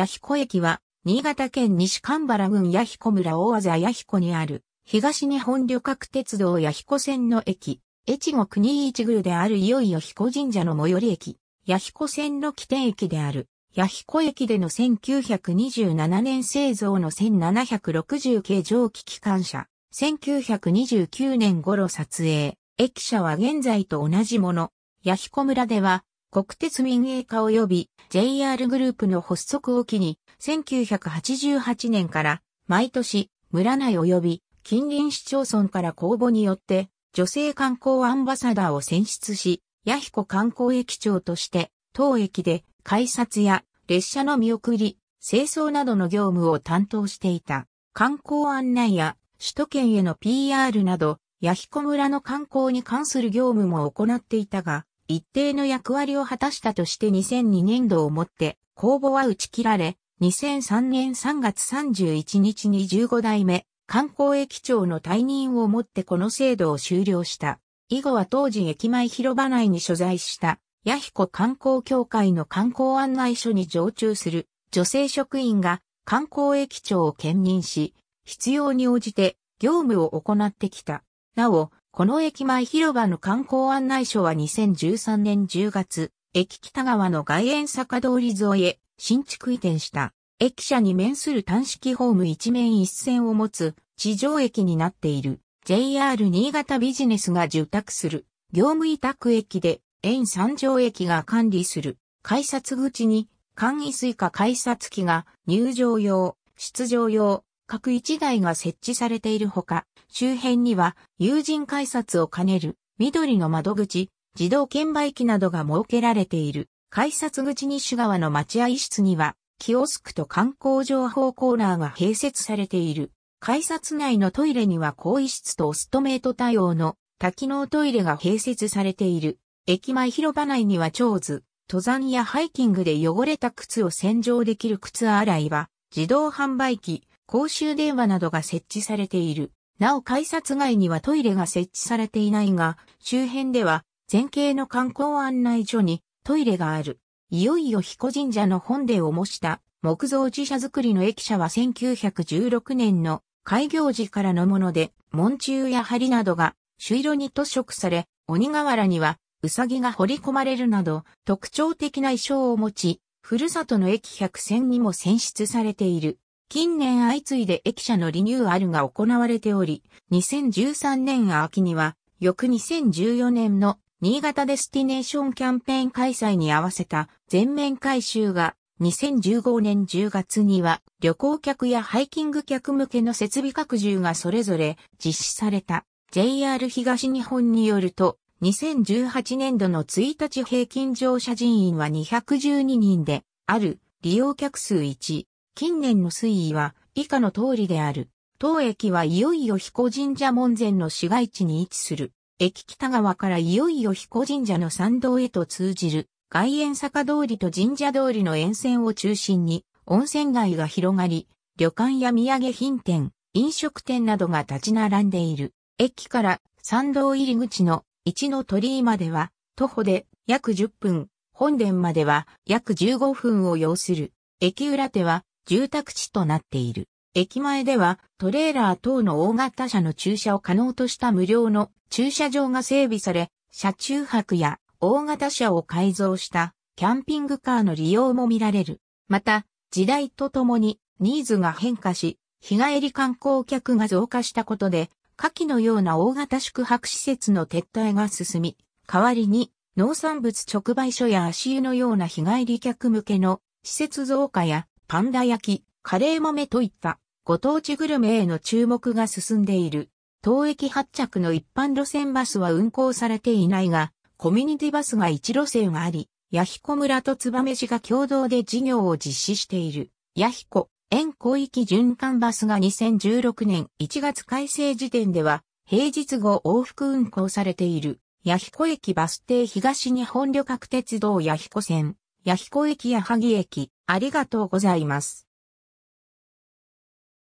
弥彦駅は、新潟県西神原郡弥彦村大字弥彦にある、東日本旅客鉄道弥彦線の駅、越後国一宮であるいよいよ彦神社の最寄り駅、弥彦線の起点駅である、弥彦駅での1927年製造の1760系蒸気機関車、1929年頃撮影、駅舎は現在と同じもの、弥彦村では、国鉄民営化及び JR グループの発足を機に、1988年から毎年村内及び近隣市町村から公募によって女性観光アンバサダーを選出し、ヤヒコ観光駅長として当駅で改札や列車の見送り、清掃などの業務を担当していた観光案内や首都圏への PR など、ヤヒコ村の観光に関する業務も行っていたが、一定の役割を果たしたとして2002年度をもって公募は打ち切られ、2003年3月31日に15代目観光駅長の退任をもってこの制度を終了した。以後は当時駅前広場内に所在したヤヒコ観光協会の観光案内所に常駐する女性職員が観光駅長を兼任し、必要に応じて業務を行ってきた。なお、この駅前広場の観光案内所は2013年10月、駅北側の外苑坂通り沿いへ新築移転した。駅舎に面する単式ホーム一面一線を持つ地上駅になっている JR 新潟ビジネスが受託する業務委託駅で園三条駅が管理する改札口に簡易スイカ改札機が入場用、出場用、各1台が設置されているほか、周辺には友人改札を兼ねる緑の窓口、自動券売機などが設けられている。改札口西側の待合室には、キオスクと観光情報コーナーが併設されている。改札内のトイレには更衣室とオストメイト対応の多機能トイレが併設されている。駅前広場内には長図、登山やハイキングで汚れた靴を洗浄できる靴洗いは、自動販売機、公衆電話などが設置されている。なお改札外にはトイレが設置されていないが、周辺では前景の観光案内所にトイレがある。いよいよ彦神社の本殿を模した木造寺社造りの駅舎は1916年の開業時からのもので、門柱や梁などが朱色に塗色され、鬼瓦にはうさぎが彫り込まれるなど特徴的な衣装を持ち、ふるさとの駅百選にも選出されている。近年相次いで駅舎のリニューアルが行われており、2013年秋には、翌2014年の新潟デスティネーションキャンペーン開催に合わせた全面改修が、2015年10月には旅行客やハイキング客向けの設備拡充がそれぞれ実施された。JR 東日本によると、2018年度の1日平均乗車人員は212人で、ある利用客数1。近年の推移は以下の通りである。当駅はいよいよ彦神社門前の市街地に位置する。駅北側からいよいよ彦神社の参道へと通じる。外苑坂通りと神社通りの沿線を中心に温泉街が広がり、旅館や土産品店、飲食店などが立ち並んでいる。駅から参道入り口の一の鳥居までは徒歩で約10分、本殿までは約15分を要する。駅裏手は住宅地となっている。駅前ではトレーラー等の大型車の駐車を可能とした無料の駐車場が整備され、車中泊や大型車を改造したキャンピングカーの利用も見られる。また、時代とともにニーズが変化し、日帰り観光客が増加したことで、下記のような大型宿泊施設の撤退が進み、代わりに農産物直売所や足湯のような日帰り客向けの施設増加やパンダ焼き、カレー豆といったご当地グルメへの注目が進んでいる。当駅発着の一般路線バスは運行されていないが、コミュニティバスが一路線あり、ヤヒコ村と燕市が共同で事業を実施している。ヤヒコ、園広域循環バスが2016年1月改正時点では、平日後往復運行されている。ヤヒコ駅バス停東日本旅客鉄道ヤヒコ線。弥彦駅や萩駅、ありがとうございます。